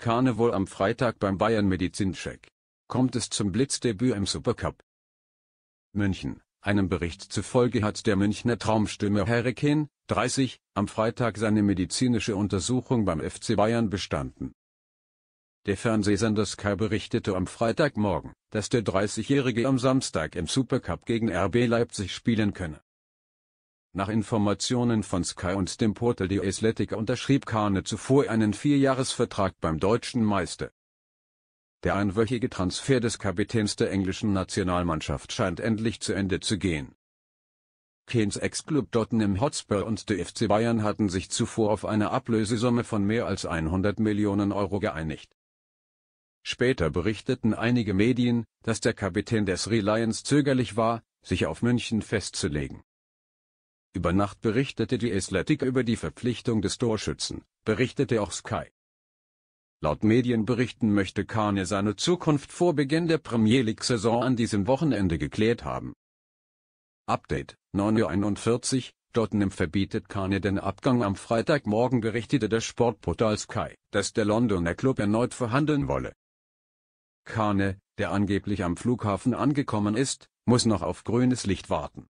Karneval am Freitag beim Bayern Medizincheck. Kommt es zum Blitzdebüt im Supercup? München. Einem Bericht zufolge hat der Münchner Traumstürmer Harry Kane, 30, am Freitag seine medizinische Untersuchung beim FC Bayern bestanden. Der Fernsehsender Sky berichtete am Freitagmorgen, dass der 30-Jährige am Samstag im Supercup gegen RB Leipzig spielen könne. Nach Informationen von Sky und dem Portal The Athletic unterschrieb Kane zuvor einen Vierjahresvertrag beim deutschen Meister. Der einwöchige Transfer des Kapitäns der englischen Nationalmannschaft scheint endlich zu Ende zu gehen. Keynes Ex-Club Tottenham Hotspur und der FC Bayern hatten sich zuvor auf eine Ablösesumme von mehr als 100 Millionen Euro geeinigt. Später berichteten einige Medien, dass der Kapitän des Reliance zögerlich war, sich auf München festzulegen. Über Nacht berichtete die Athletic über die Verpflichtung des Torschützen, berichtete auch Sky. Laut Medienberichten möchte Kane seine Zukunft vor Beginn der Premier League-Saison an diesem Wochenende geklärt haben. Update, 9.41 Uhr, Tottenham verbietet Kane den Abgang am Freitagmorgen berichtete das Sportportal Sky, dass der Londoner Club erneut verhandeln wolle. Kane, der angeblich am Flughafen angekommen ist, muss noch auf grünes Licht warten.